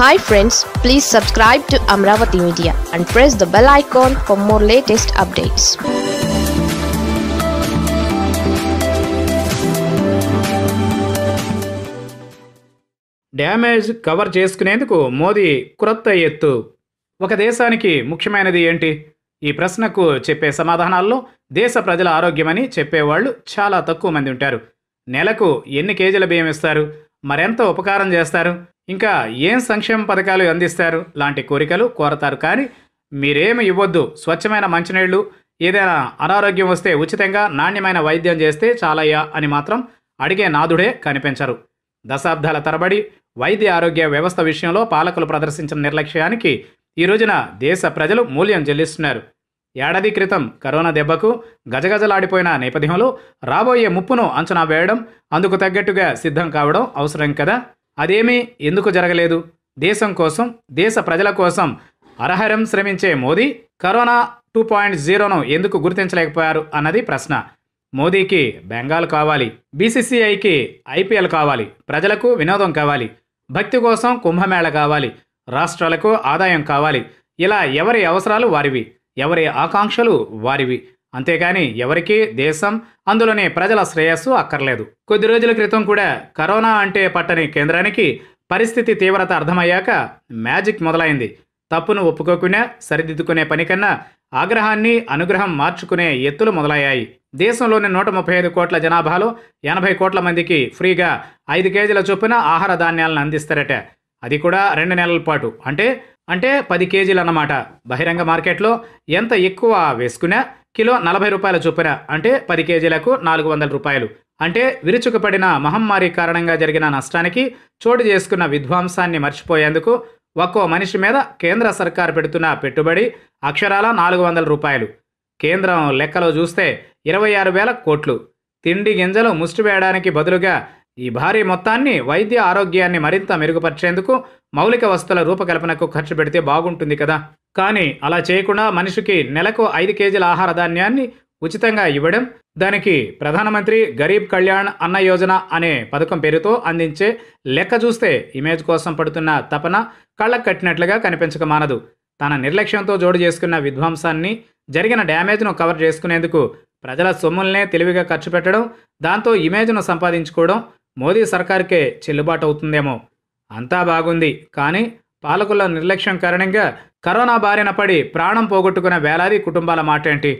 hi friends please subscribe to Amaravati media and press the bell icon for more latest updates damage cover చేసుకునేందుకు మోదీ క్రొత్త ఎత్తు ఒక దేశానికి ముఖ్యమైనది ఏంటి ఈ ప్రశ్నకు చెప్పే సమాధానాల్లో దేశ ప్రజల ఆరోగ్యమని చెప్పేవాళ్ళు చాలా తక్కువ మంది ఉంటారు నెలకు ఎన్ని కేజీల బియ్యం ఇస్తారు మరెంత ఉపకారం చేస్తారు ఇంకా ఏం సంక్షేమ పథకాలు అందిస్తారు లాంటి కోరికలు కోరతారు కానీ మీరేమి ఇవ్వద్దు స్వచ్ఛమైన మంచినీళ్లు ఏదైనా అనారోగ్యం వస్తే ఉచితంగా నాణ్యమైన వైద్యం చేస్తే చాలయ్యా అని మాత్రం అడిగే నాదుడే కనిపించరు దశాబ్దాల తరబడి వైద్య ఆరోగ్య వ్యవస్థ విషయంలో పాలకులు ప్రదర్శించిన నిర్లక్ష్యానికి ఈ రోజున దేశ ప్రజలు మూల్యం చెల్లిస్తున్నారు ఏడాది క్రితం కరోనా దెబ్బకు గజగజలాడిపోయిన నేపథ్యంలో రాబోయే ముప్పును అంచనా వేయడం అందుకు తగ్గట్టుగా సిద్ధం కావడం అవసరం కదా అదేమీ ఎందుకు జరగలేదు దేశం కోసం దేశ ప్రజల కోసం అరహరం శ్రమించే మోదీ కరోనా టూ పాయింట్ జీరోను ఎందుకు గుర్తించలేకపోయారు అన్నది ప్రశ్న మోదీకి బెంగాల్ కావాలి బీసీసీఐకి ఐపీఎల్ కావాలి ప్రజలకు వినోదం కావాలి భక్తి కోసం కుంభమేళ కావాలి రాష్ట్రాలకు ఆదాయం కావాలి ఇలా ఎవరి అవసరాలు వారివి ఎవరి ఆకాంక్షలు వారివి అంతేగాని ఎవరికీ దేశం అందులోని ప్రజల శ్రేయస్సు అక్కర్లేదు కొద్ది రోజుల క్రితం కూడా కరోనా అంటే పట్టని కేంద్రానికి పరిస్థితి తీవ్రత అర్థమయ్యాక మ్యాజిక్ మొదలైంది తప్పును ఒప్పుకోకుండా సరిదిద్దుకునే పనికన్నా ఆగ్రహాన్ని అనుగ్రహం మార్చుకునే ఎత్తులు మొదలయ్యాయి దేశంలోని నూట ముప్పై ఐదు కోట్ల జనాభాలో ఎనభై కోట్ల మందికి ఫ్రీగా ఐదు కేజీల చొప్పున ఆహార ధాన్యాలను అందిస్తారట అది కూడా రెండు నెలల పాటు అంటే అంటే పది కేజీలు అన్నమాట బహిరంగ మార్కెట్లో ఎంత ఎక్కువ వేసుకున్నా కిలో నలభై రూపాయల చొప్పున అంటే పది కేజీలకు నాలుగు వందల రూపాయలు అంటే విరుచుకుపడిన మహమ్మారి కారణంగా జరిగిన నష్టానికి చోటు చేసుకున్న విధ్వంసాన్ని మర్చిపోయేందుకు ఒక్కో మనిషి మీద కేంద్ర సర్కారు పెడుతున్న పెట్టుబడి అక్షరాల నాలుగు వందల రూపాయలు కేంద్రం లెక్కలో చూస్తే ఇరవై ఆరు వేల కోట్లు తిండి గింజలు ముష్టివేయడానికి బదులుగా ఈ భారీ మొత్తాన్ని వైద్య ఆరోగ్యాన్ని మరింత మెరుగుపరిచేందుకు మౌలిక వస్తువుల రూపకల్పనకు ఖర్చు పెడితే బాగుంటుంది కదా కానీ అలా చేయకుండా మనిషికి నెలకు ఐదు కేజీల ఆహార ధాన్యాన్ని ఉచితంగా ఇవ్వడం దానికి ప్రధానమంత్రి గరీబ్ కళ్యాణ్ అన్న యోజన అనే పథకం పేరుతో అందించే లెక్క చూస్తే ఇమేజ్ కోసం పడుతున్న తపన కళ్ళకు కట్టినట్లుగా కనిపించక మానదు తన నిర్లక్ష్యంతో జోడు చేసుకున్న విధ్వంసాన్ని జరిగిన డ్యామేజ్ను కవర్ చేసుకునేందుకు ప్రజల సొమ్ముల్నే తెలివిగా ఖర్చు పెట్టడం దాంతో ఇమేజ్ను సంపాదించుకోవడం మోదీ సర్కార్కే చెల్లుబాటు అవుతుందేమో అంతా బాగుంది కానీ పాలకుల నిర్లక్ష్యం కారణంగా కరోనా బారిన పడి ప్రాణం పోగొట్టుకున్న వేలాది కుటుంబాల మాటేంటి